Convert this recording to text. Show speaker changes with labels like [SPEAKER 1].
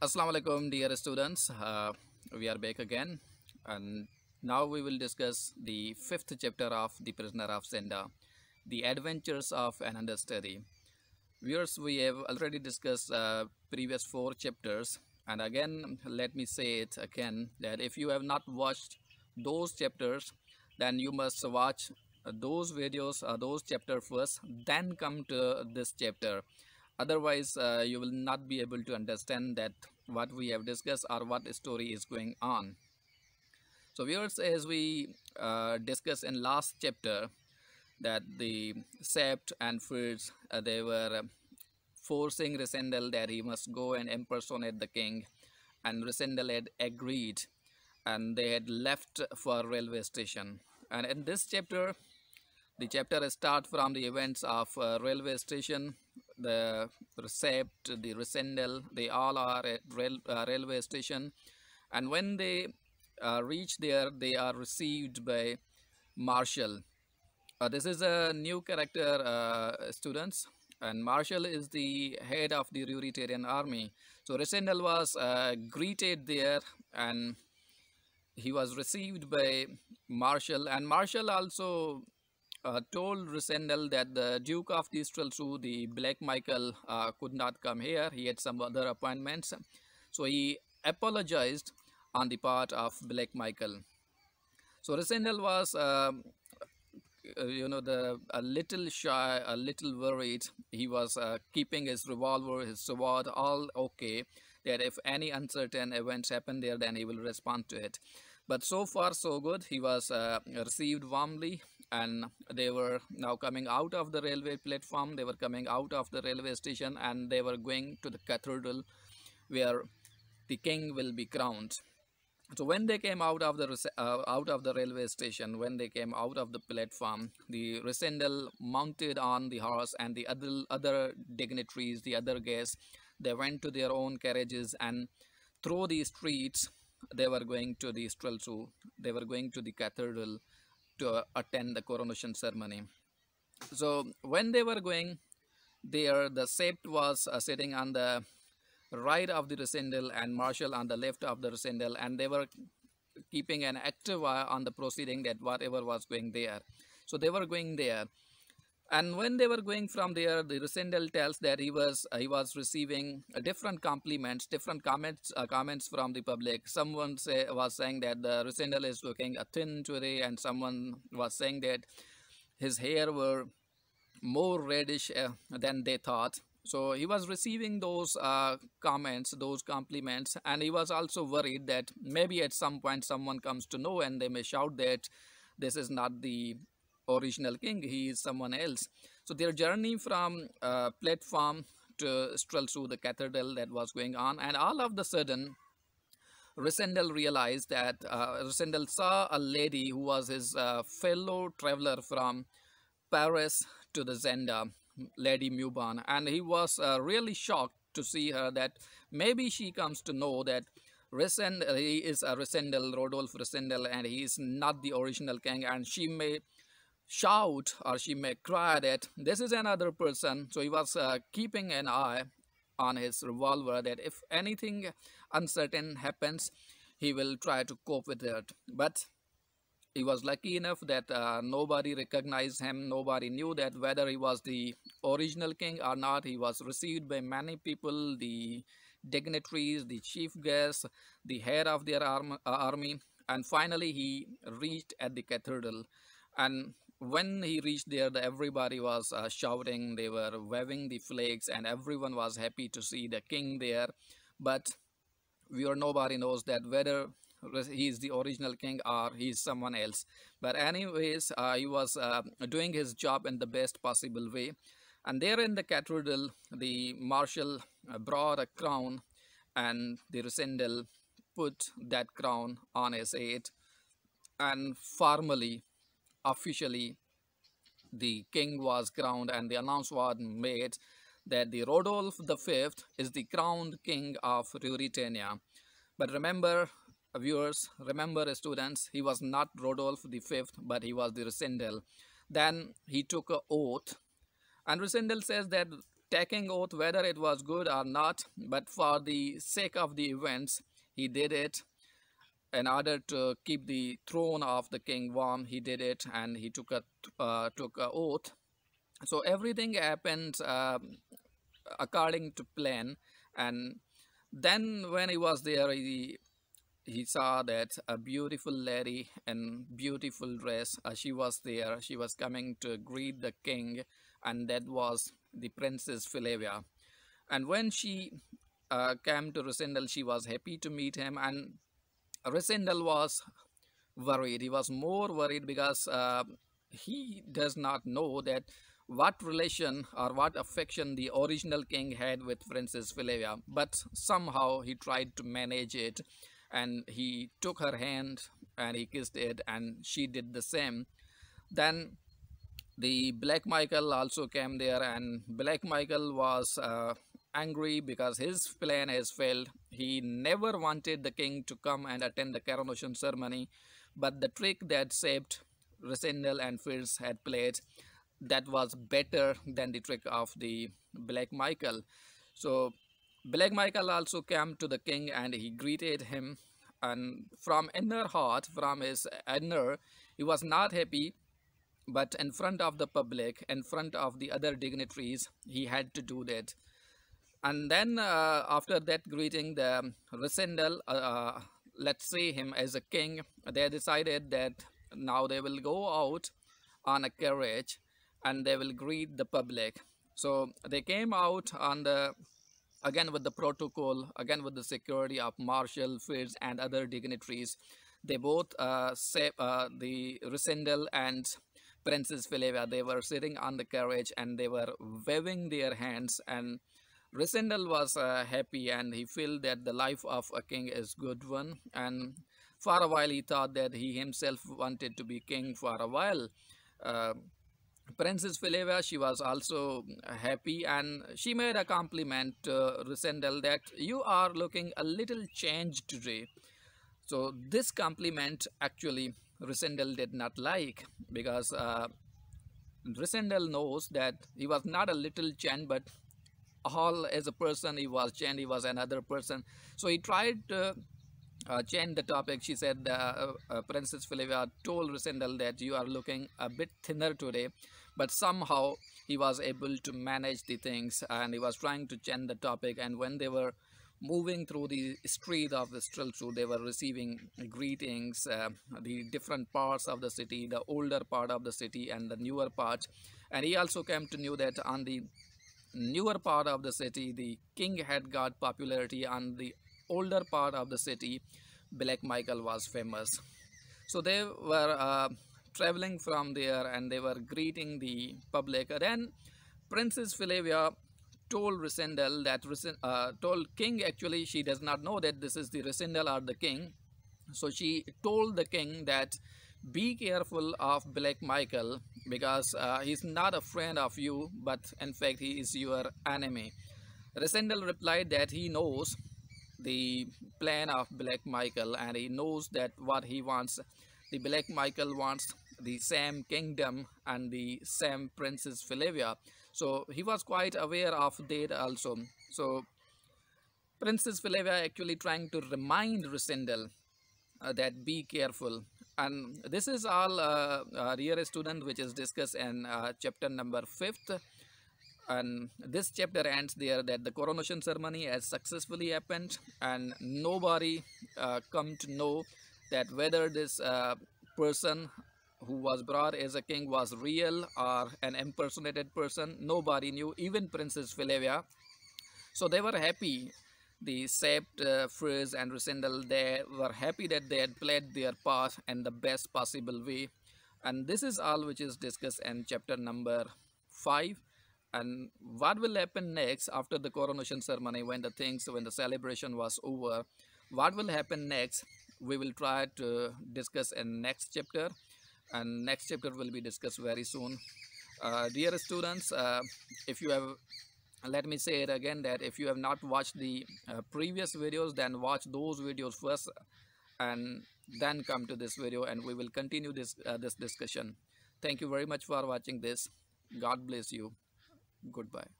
[SPEAKER 1] Assalamu alaikum dear students uh, we are back again and now we will discuss the fifth chapter of the prisoner of Zenda the adventures of an understudy viewers we have already discussed uh, previous four chapters and again let me say it again that if you have not watched those chapters then you must watch uh, those videos or uh, those chapter first then come to this chapter Otherwise, uh, you will not be able to understand that what we have discussed or what story is going on. So viewers, as we uh, discussed in last chapter, that the Sept and Fritz, uh, they were forcing Resendel that he must go and impersonate the king and Resendel had agreed and they had left for railway station and in this chapter the chapter starts from the events of uh, railway station the Recept, the Resendel, they all are at rail, uh, railway station. And when they uh, reach there, they are received by Marshall. Uh, this is a new character, uh, students. And Marshall is the head of the Ruritarian army. So Resendel was uh, greeted there and he was received by Marshall. And Marshall also uh, told Resendel that the Duke of Tistelsu, the Black Michael, uh, could not come here. He had some other appointments. So he apologized on the part of Black Michael. So Resendel was, uh, uh, you know, the a little shy, a little worried. He was uh, keeping his revolver, his sword, all okay. That if any uncertain events happen there, then he will respond to it but so far so good he was uh, received warmly and they were now coming out of the railway platform they were coming out of the railway station and they were going to the cathedral where the king will be crowned so when they came out of the uh, out of the railway station when they came out of the platform the resendel mounted on the horse and the other other dignitaries the other guests they went to their own carriages and through the streets they were going to the Streltsu, they were going to the cathedral to uh, attend the coronation ceremony. So when they were going there, the sept was uh, sitting on the right of the Resendel and Marshal on the left of the Resendel and they were keeping an active eye on the proceeding that whatever was going there. So they were going there and when they were going from there, the Resendel tells that he was he was receiving uh, different compliments, different comments uh, comments from the public. Someone say, was saying that the Resendel is looking thin today, and someone was saying that his hair were more reddish uh, than they thought. So he was receiving those uh, comments, those compliments, and he was also worried that maybe at some point someone comes to know and they may shout that this is not the original king he is someone else so their journey from uh, platform to strelsu the cathedral that was going on and all of the sudden Resendel realized that uh, Resendel saw a lady who was his uh, fellow traveler from Paris to the Zenda, Lady Muban, and he was uh, really shocked to see her that maybe she comes to know that Resendel, he is a Resendel, Rodolphe Resendel, and he is not the original king, and she may shout or she may cry that this is another person so he was uh, keeping an eye on his revolver that if anything uncertain happens he will try to cope with it but he was lucky enough that uh, nobody recognized him nobody knew that whether he was the original king or not he was received by many people the dignitaries the chief guests the head of their arm, uh, army and finally he reached at the cathedral and when he reached there everybody was uh, shouting they were waving the flags and everyone was happy to see the king there but we or nobody knows that whether he is the original king or he is someone else but anyways uh, he was uh, doing his job in the best possible way and there in the cathedral the marshal uh, brought a crown and the Rosendel put that crown on his head and formally officially the king was crowned and the announcement made that the Rodolph V is the crowned king of Ruritania. But remember, viewers, remember students, he was not Rodolph V, but he was the Resendel. Then he took an oath and Resendel says that taking oath whether it was good or not, but for the sake of the events, he did it in order to keep the throne of the king warm he did it and he took a uh, took a oath so everything happened uh, according to plan and then when he was there he he saw that a beautiful lady in beautiful dress uh, she was there she was coming to greet the king and that was the princess Filavia and when she uh, came to Rosendal she was happy to meet him and Resendel was worried. He was more worried because uh, he does not know that what relation or what affection the original king had with Princess Valeria, but somehow he tried to manage it and he took her hand and he kissed it and she did the same. Then the Black Michael also came there and Black Michael was uh, angry because his plan has failed. He never wanted the king to come and attend the coronation ceremony, but the trick that saved Resendel and Fierce had played, that was better than the trick of the Black Michael. So Black Michael also came to the king and he greeted him and from inner heart, from his inner, he was not happy but in front of the public, in front of the other dignitaries, he had to do that and then uh, after that greeting the Resendel, uh, uh, let's see him as a king they decided that now they will go out on a carriage and they will greet the public so they came out on the again with the protocol again with the security of marshal fields and other dignitaries they both uh, say, uh the Resendel and Princess Fileva they were sitting on the carriage and they were waving their hands and Resendel was uh, happy and he felt that the life of a king is good one and for a while he thought that he himself wanted to be king for a while. Uh, Princess Fileva, she was also happy and she made a compliment to Resendel that you are looking a little changed today. So this compliment actually Resendel did not like because uh, knows that he was not a little changed but Hall as a person, he was Chen, he was another person. So he tried to uh, change the topic. She said, uh, uh, uh Princess Flavia told Rosendal that you are looking a bit thinner today, but somehow he was able to manage the things and he was trying to change the topic. And when they were moving through the street of the Strelchu, they were receiving greetings, uh, the different parts of the city, the older part of the city and the newer part. And he also came to know that on the newer part of the city, the king had got popularity and the older part of the city, Black Michael was famous. So they were uh, traveling from there and they were greeting the public. Then Princess Flavia told Resendel that, uh, told king actually she does not know that this is the Resendel or the king. So she told the king that be careful of Black Michael because uh, not a friend of you but in fact he is your enemy. Resendel replied that he knows the plan of Black Michael and he knows that what he wants. The Black Michael wants the same kingdom and the same princess Philevia. So he was quite aware of that also. So Princess Philevia actually trying to remind Resendel uh, that be careful and this is all uh, uh, rear student which is discussed in uh, chapter number 5th and this chapter ends there that the coronation ceremony has successfully happened and nobody uh, come to know that whether this uh, person who was brought as a king was real or an impersonated person nobody knew even princess Flavia so they were happy the Sept, uh, Frizz and Resendel, they were happy that they had played their part in the best possible way. And this is all which is discussed in chapter number 5. And what will happen next after the coronation ceremony when the things, when the celebration was over, what will happen next we will try to discuss in next chapter and next chapter will be discussed very soon uh, dear students uh, if you have let me say it again that if you have not watched the uh, previous videos then watch those videos first and then come to this video and we will continue this uh, this discussion thank you very much for watching this god bless you goodbye